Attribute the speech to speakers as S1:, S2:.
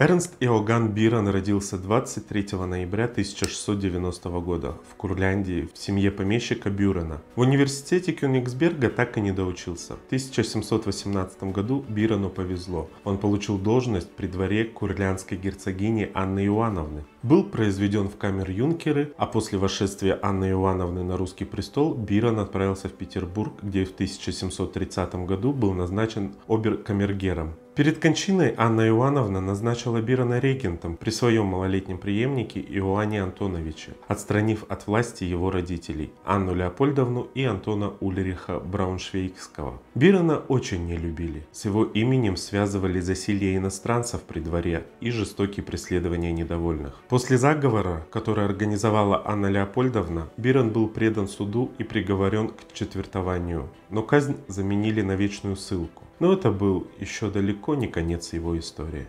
S1: Эрнст Иоганн Бирон родился 23 ноября 1690 года в Курляндии в семье помещика Бюрена. В университете Кёнигсберга так и не доучился. В 1718 году Бирону повезло. Он получил должность при дворе курляндской герцогини Анны Иоанновны. Был произведен в камер юнкеры, а после восшествия Анны Иоанновны на русский престол Бирон отправился в Петербург, где в 1730 году был назначен обер-камергером. Перед кончиной Анна Ивановна назначила Бирона регентом при своем малолетнем преемнике Иоанне Антоновиче, отстранив от власти его родителей Анну Леопольдовну и Антона Ульриха Брауншвейгского. Бирона очень не любили. С его именем связывали засилье иностранцев при дворе и жестокие преследования недовольных. После заговора, который организовала Анна Леопольдовна, Бирон был предан суду и приговорен к четвертованию, но казнь заменили на вечную ссылку. Но это был еще далеко не конец его истории.